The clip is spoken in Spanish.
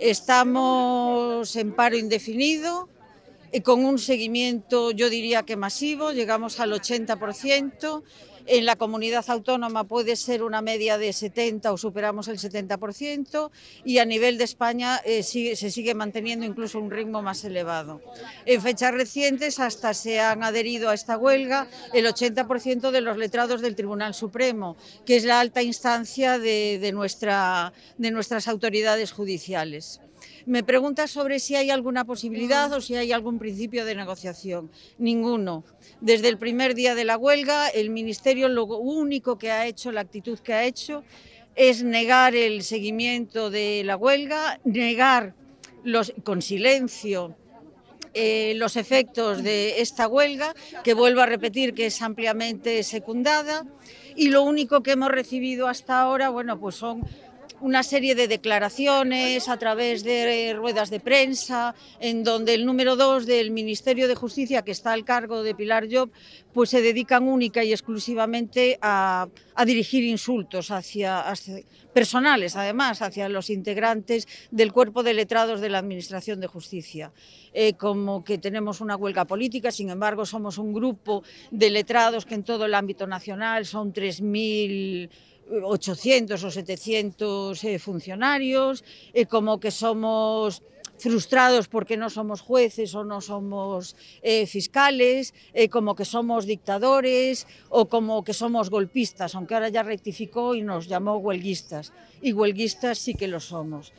Estamos en paro indefinido, Eh, con un seguimiento yo diría que masivo, llegamos al 80%. En la comunidad autónoma puede ser una media de 70 o superamos el 70% y a nivel de España eh, se sigue manteniendo incluso un ritmo más elevado. En fechas recientes hasta se han adherido a esta huelga el 80% de los letrados del Tribunal Supremo, que es la alta instancia de nuestras autoridades judiciales. Me pregunta sobre si hay alguna posibilidad o si hay algún principio de negociación. Ninguno. Desde el primer día de la huelga, el Ministerio lo único que ha hecho, la actitud que ha hecho, es negar el seguimiento de la huelga, negar con silencio eh, los efectos de esta huelga, que vuelvo a repetir que es ampliamente secundada, y lo único que hemos recibido hasta ahora, bueno, pues son una serie de declaraciones a través de ruedas de prensa, en donde el número dos del Ministerio de Justicia, que está al cargo de Pilar Job, pues se dedican única y exclusivamente a, dirigir insultos hacia, personales, además, hacia los integrantes del cuerpo de letrados de la Administración de Justicia. Eh, como que tenemos una huelga política, sin embargo, somos un grupo de letrados que en todo el ámbito nacional son 3.000 800 o 700 eh, funcionarios, eh, como que somos frustrados porque no somos jueces o no somos eh, fiscales, como que somos dictadores o como que somos golpistas, aunque ahora ya rectificó y nos llamó huelguistas. Y huelguistas sí que lo somos.